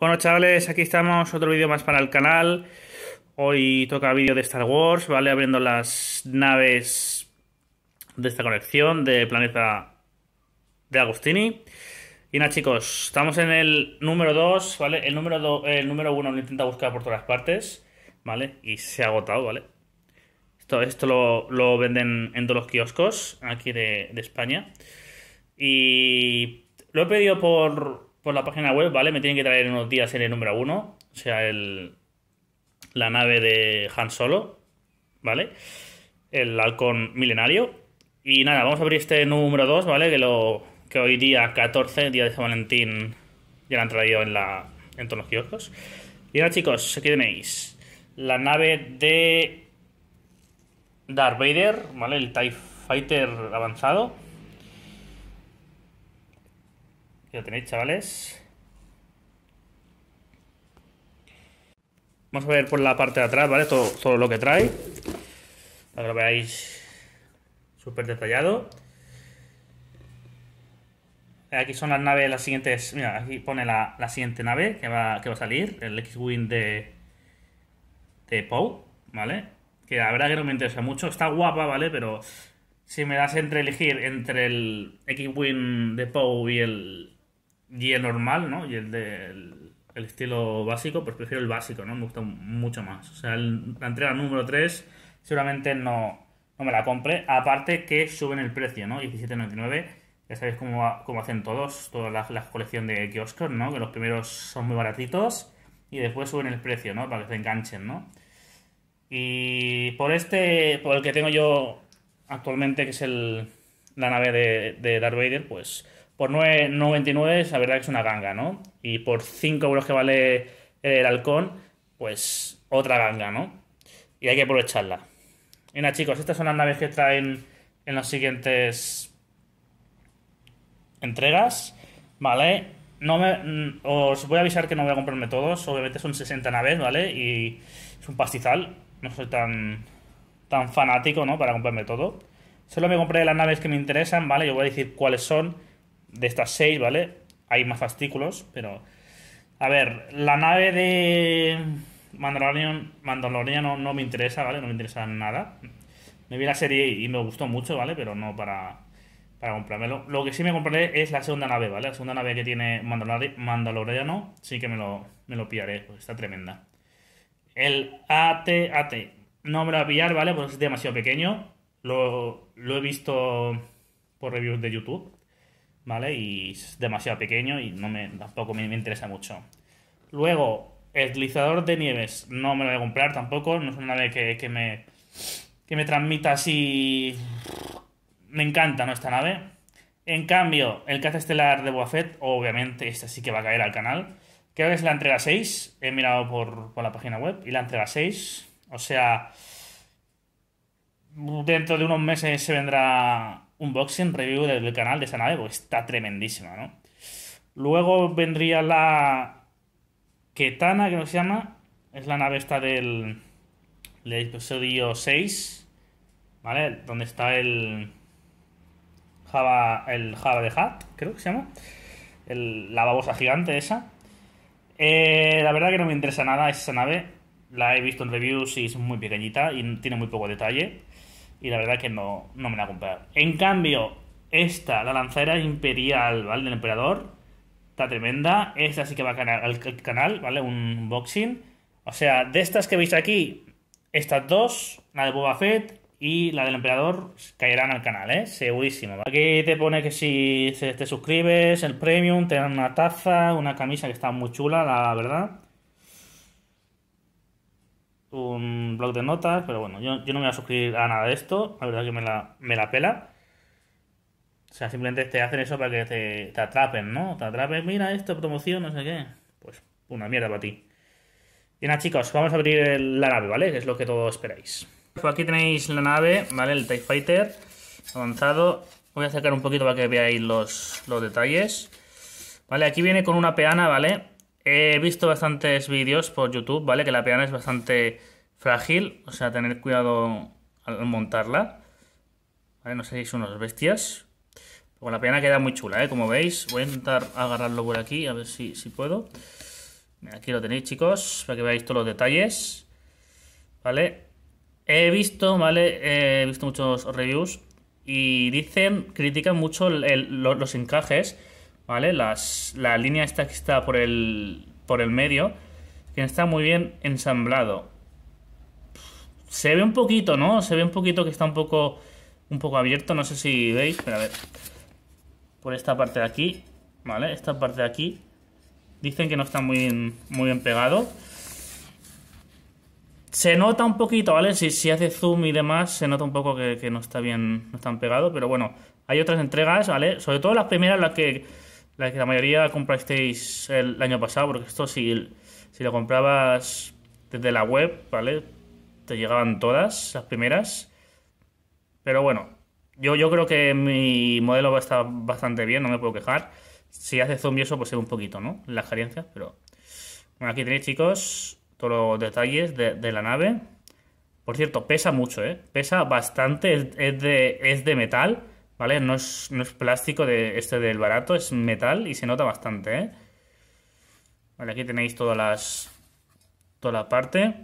Bueno chavales, aquí estamos, otro vídeo más para el canal. Hoy toca vídeo de Star Wars, ¿vale? Abriendo las naves de esta colección de Planeta de Agostini. Y nada chicos, estamos en el número 2, ¿vale? El número, el número 1 lo intenta buscar por todas partes, ¿vale? Y se ha agotado, ¿vale? Esto, esto lo, venden en todos los kioscos aquí de España. Y lo he pedido por por la página web, ¿vale? Me tienen que traer unos días en el número 1 o sea, el, la nave de Han Solo, ¿vale? El halcón milenario. Y nada, vamos a abrir este número 2, ¿vale? Que, lo, que hoy día 14, día de San Valentín, ya lo han traído en, la, en todos los kioscos. Y nada, chicos, aquí tenéis la nave de Darth Vader, ¿vale? El TIE Fighter avanzado. Ya tenéis, chavales. Vamos a ver por la parte de atrás, ¿vale? Todo, lo que trae. Para que lo veáis súper detallado. Aquí son las naves, las siguientes... Mira, aquí pone la, siguiente nave que va, que va a salir. El X-Wing de... De Poe, ¿vale? Que la verdad que no me interesa mucho. Está guapa, ¿vale? Pero si me das entre elegir entre el X-Wing de Poe y el y el normal, ¿no? Y el del de, el estilo básico, pues prefiero el básico, ¿no? Me gusta mucho más. O sea, la entrega número 3 seguramente no, me la compre. Aparte que suben el precio, ¿no? 17.99. Ya sabéis cómo, cómo hacen todos, todas las la colección de kioscos, ¿no? Que los primeros son muy baratitos y después suben el precio, ¿no? Para que se enganchen, ¿no? Y por este, por el que tengo yo actualmente, que es el, la nave de, de Darth Vader, pues por 9,99 la verdad que es una ganga, ¿no? Y por 5 euros que vale el halcón, pues otra ganga, ¿no? Y hay que aprovecharla. Y chicos, estas son las naves que traen en las siguientes entregas, ¿vale? No me, mm, os voy a avisar que no voy a comprarme todos, obviamente son 60 naves, ¿vale? Y es un pastizal, no soy tan, tan fanático, ¿no? Para comprarme todo. Solo me compré las naves que me interesan, ¿vale? Yo voy a decir cuáles son de estas seis, ¿vale? Hay más fascículos, pero... A ver, la nave de Mandalorian, Mandaloriano no me interesa, ¿vale? No me interesa nada. Me vi la serie y me gustó mucho, ¿vale? Pero no para, para comprármelo. Lo que sí me compraré es la segunda nave, ¿vale? La segunda nave que tiene Mandalorian, Mandaloriano, sí que me lo, me lo pillaré, está tremenda. El AT-AT no me lo voy a pillar, ¿vale? Pues es demasiado pequeño. Lo, lo he visto por reviews de YouTube. ¿vale? Y es demasiado pequeño y no me, tampoco me, interesa mucho. Luego, el deslizador de nieves no me lo voy a comprar tampoco, no es una nave que, que, me, que me transmita así... Me encanta, ¿no? Esta nave. En cambio, el caza estelar de Boafet, obviamente, este sí que va a caer al canal. Creo que es la entrega 6, he mirado por, por la página web, y la entrega 6, o sea, dentro de unos meses se vendrá unboxing review del canal de esa nave, porque está tremendísima, ¿no? Luego vendría la Ketana, que no se llama, es la nave esta del, episodio 6, ¿vale? Donde está el Java, el Java de Hat, creo que se llama, la babosa gigante esa. Eh, la verdad que no me interesa nada esa nave, la he visto en reviews y es muy pequeñita y tiene muy poco detalle y la verdad es que no, me la comprado En cambio, esta, la lancera imperial, ¿vale? Del emperador, está tremenda. Esta sí que va a al canal, ¿vale? Un unboxing. O sea, de estas que veis aquí, estas dos, la de Boba Fett y la del emperador, caerán al canal, ¿eh? Segurísimo. ¿vale? Aquí te pone que si te suscribes, el premium, te dan una taza, una camisa que está muy chula, la verdad un blog de notas, pero bueno, yo, no me voy a suscribir a nada de esto, la verdad que me la, pela. O sea, simplemente te hacen eso para que te, te atrapen, ¿no? Te atrapen, mira esto, promoción, no sé qué. Pues una mierda para ti. Y nada, chicos, vamos a abrir la nave, ¿vale? Que es lo que todos esperáis. aquí tenéis la nave, ¿vale? El TIE Fighter avanzado. Voy a acercar un poquito para que veáis los detalles. Vale, aquí viene con una peana, ¿vale? He visto bastantes vídeos por YouTube, ¿vale? Que la peana es bastante frágil, o sea, tener cuidado al montarla. ¿Vale? No seáis unos bestias. Pero la peana queda muy chula, ¿eh? Como veis. Voy a intentar agarrarlo por aquí, a ver si, puedo. Aquí lo tenéis, chicos, para que veáis todos los detalles. ¿Vale? He visto, ¿vale? He visto muchos reviews y dicen, critican mucho los encajes ¿vale? la línea esta que está por el, por el medio, que está muy bien ensamblado. Se ve un poquito, ¿no? Se ve un poquito que está un poco, un poco abierto, no sé si veis, pero a ver. Por esta parte de aquí, ¿vale? Esta parte de aquí. Dicen que no está muy bien, muy bien pegado. Se nota un poquito, ¿vale? Si, si hace zoom y demás, se nota un poco que, no está bien, no están pegado, pero bueno, hay otras entregas, ¿vale? Sobre todo las primeras, las que la que la mayoría comprasteis el año pasado, porque esto si, si lo comprabas desde la web, ¿vale? Te llegaban todas, las primeras. Pero bueno, yo, yo creo que mi modelo va a estar bastante bien, no me puedo quejar. Si hace zombie eso, pues es un poquito, ¿no? Las carencias, pero... Bueno, aquí tenéis, chicos, todos los detalles de, la nave. Por cierto, pesa mucho, ¿eh? Pesa bastante, es, de, es de metal. ¿vale? No es, plástico de este del barato, es metal y se nota bastante, ¿eh? Vale, aquí tenéis todas las... toda la parte,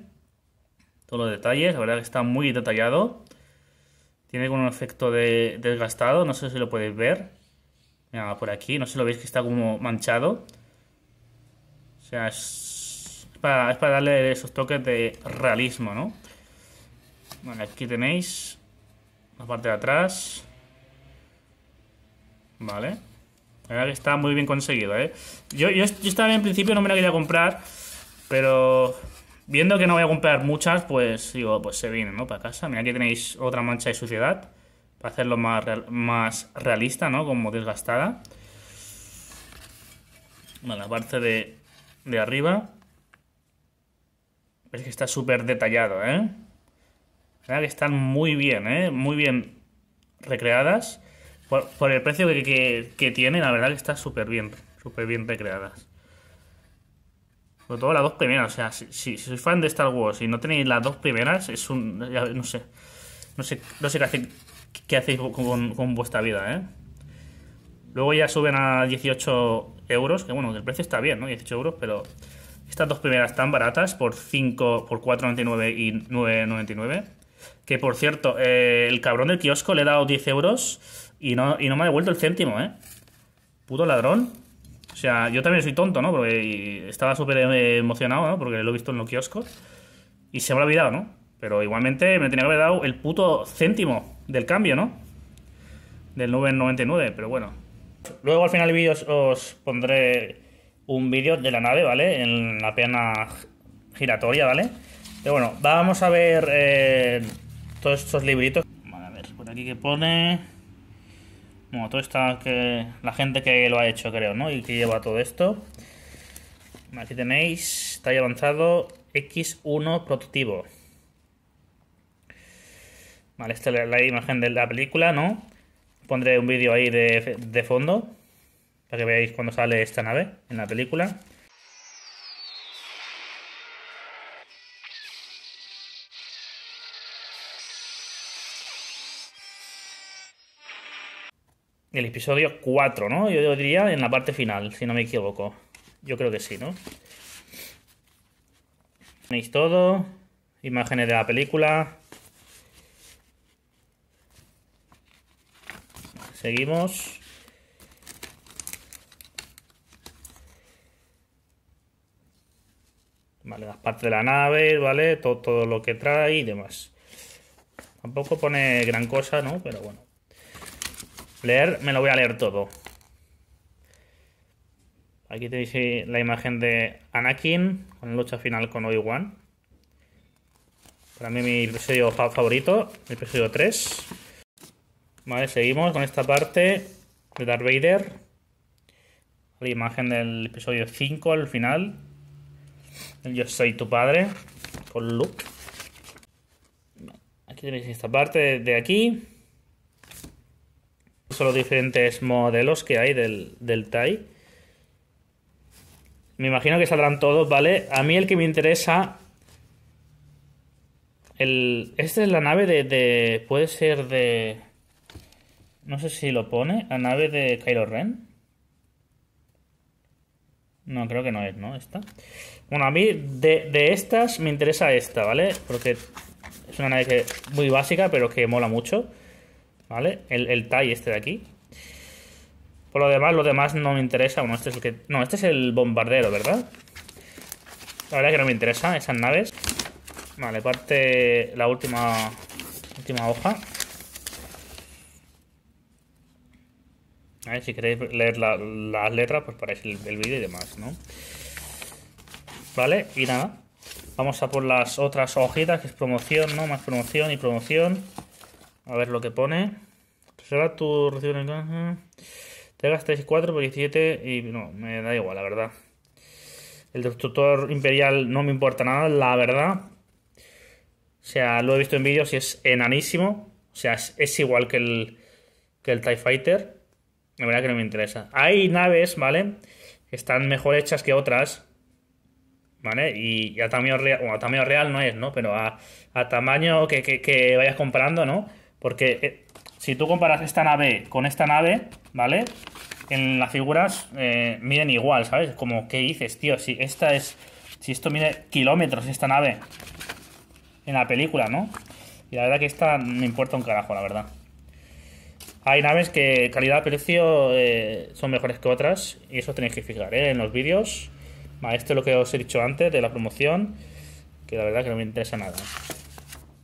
todos los detalles, la verdad que está muy detallado. Tiene como un efecto de desgastado, no sé si lo podéis ver. por aquí, no sé lo veis que está como manchado. O sea, es para, darle esos toques de realismo, ¿no? aquí tenéis la parte de atrás. Vale. que está muy bien conseguido, ¿eh? Yo, estaba en principio no me la quería comprar, pero viendo que no voy a comprar muchas, pues digo, pues se viene, ¿no? Para casa. Mira, aquí tenéis otra mancha de suciedad, para hacerlo más, más realista, ¿no? Como desgastada. Bueno, la parte de, arriba. Es que está súper detallado, ¿eh? que están muy bien, ¿eh? Muy bien recreadas. Por, el precio que, que, tiene, la verdad que está súper bien, súper bien recreadas. Sobre todo las dos primeras, o sea, si, si, sois fan de Star Wars y no tenéis las dos primeras, es un... no sé, no sé, no sé qué, hacéis con, vuestra vida, ¿eh? Luego ya suben a 18 euros, que bueno, el precio está bien, ¿no? 18 euros, pero estas dos primeras están baratas por 5, por 4,99 y 9,99. Que por cierto, eh, el cabrón del kiosco le he dado 10 euros y no, y no me ha devuelto el céntimo, ¿eh? Puto ladrón. O sea, yo también soy tonto, ¿no? Porque estaba súper eh, emocionado, ¿no? Porque lo he visto en los kioscos. Y se me ha olvidado, ¿no? Pero igualmente me tenía que haber dado el puto céntimo del cambio, ¿no? Del 99 pero bueno. Luego al final del vídeo os, pondré un vídeo de la nave, ¿vale? En la pierna giratoria, ¿vale? Pero bueno, vamos a ver eh, todos estos libritos. A ver, por aquí que pone... Bueno, todo está que la gente que lo ha hecho, creo, ¿no? Y que lleva todo esto. Aquí tenéis talla avanzado X1 prototipo. Vale, esta es la imagen de la película, ¿no? Pondré un vídeo ahí de, de fondo para que veáis cuando sale esta nave en la película. el episodio 4, ¿no? Yo diría en la parte final, si no me equivoco. Yo creo que sí, ¿no? Tenéis todo, imágenes de la película. Seguimos. Vale, las partes de la nave, ¿vale? Todo, todo lo que trae y demás. Tampoco pone gran cosa, ¿no? Pero bueno. Leer, me lo voy a leer todo. Aquí tenéis eh, la imagen de Anakin con la lucha final con Obi-Wan. Para mí mi episodio favorito, el episodio 3. Vale, seguimos con esta parte de Darth Vader. La imagen del episodio 5 al final. Yo soy tu padre. Con Luke. Aquí tenéis esta parte de aquí son los diferentes modelos que hay del, del TAI. Me imagino que saldrán todos, ¿vale? A mí el que me interesa... El, esta es la nave de, Puede ser de... No sé si lo pone. La nave de Kylo Ren. No, creo que no es, ¿no? Esta. Bueno, a mí de, estas me interesa esta, ¿vale? Porque es una nave que, muy básica, pero que mola mucho. ¿vale? El, el este de aquí. Por lo demás, lo demás no me interesa. Bueno, este es el que... No, este es el bombardero, ¿verdad? La verdad es que no me interesa esas naves. Vale, parte la última, última hoja. si queréis leer las letras, pues paráis el vídeo y demás, ¿no? Vale, y nada. Vamos a por las otras hojitas, que es promoción, ¿no? Más promoción y promoción. A ver lo que pone. Reserva pues tu recibo en el... Te gastas 4 por 17 y no, me da igual, la verdad. El destructor imperial no me importa nada, la verdad. O sea, lo he visto en vídeos y es enanísimo. O sea, es, igual que el, que el TIE Fighter. La verdad que no me interesa. Hay naves, ¿vale? Que están mejor hechas que otras. ¿Vale? Y, a tamaño real, a tamaño real no es, ¿no? Pero a, tamaño que, que vayas comprando, ¿no? Porque eh, si tú comparas esta nave con esta nave, ¿vale? En las figuras eh, miden igual, ¿sabes? Como, ¿qué dices, tío? Si esta es... Si esto mide kilómetros, esta nave. En la película, ¿no? Y la verdad que esta me importa un carajo, la verdad. Hay naves que calidad-precio eh, son mejores que otras. Y eso tenéis que fijar, ¿eh? En los vídeos. Esto es lo que os he dicho antes de la promoción. Que la verdad que no me interesa nada.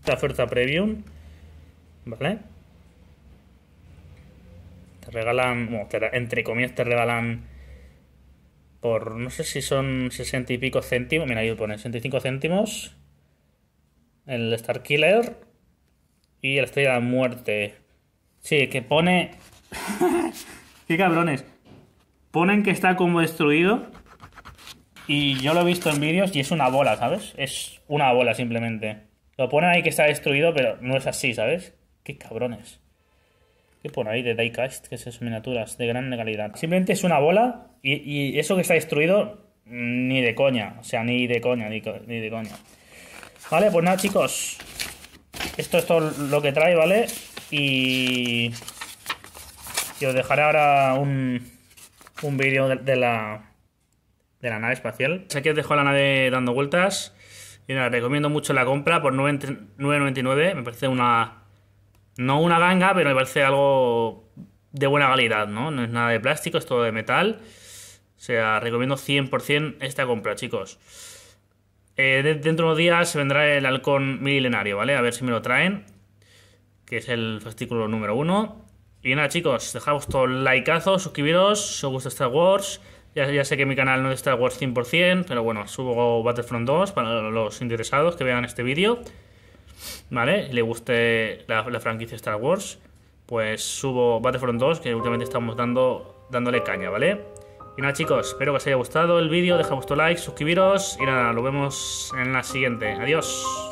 La oferta premium. ¿vale? Te regalan, bueno, entre comillas te regalan por, no sé si son 60 y pico céntimos, mira ahí lo pone 65 céntimos, el Star Killer y el Estrella de Muerte. Sí, que pone... ¡Qué cabrones! Ponen que está como destruido y yo lo he visto en vídeos y es una bola, ¿sabes? Es una bola simplemente. Lo ponen ahí que está destruido, pero no es así, ¿sabes? Qué cabrones. ¿Qué pone ahí de diecast? Que son miniaturas de gran calidad. Simplemente es una bola y, eso que está destruido, mm, ni de coña. O sea, ni de coña, ni, de coña. Vale, pues nada, chicos. Esto es todo lo que trae, ¿vale? Y... y os dejaré ahora un, un vídeo de, la, de la nave espacial. Aquí os dejo la nave dando vueltas. Y nada, recomiendo mucho la compra por 9.99. Me parece una no una ganga, pero me parece algo de buena calidad, ¿no? No es nada de plástico, es todo de metal. O sea, recomiendo 100% esta compra, chicos. Eh, dentro de unos días se vendrá el halcón milenario, ¿vale? A ver si me lo traen, que es el fascículo número uno. Y nada, chicos, todo vuestro likeazo, suscribiros, si os gusta Star Wars. Ya, ya, sé que mi canal no es Star Wars 100%, pero bueno, subo Battlefront 2 para los interesados que vean este vídeo. ¿vale? Le guste la, franquicia Star Wars, pues subo Battlefront 2, que últimamente estamos dando, dándole caña, ¿vale? Y nada chicos, espero que os haya gustado el vídeo, dejad vuestro like, suscribiros y nada, nos vemos en la siguiente. Adiós.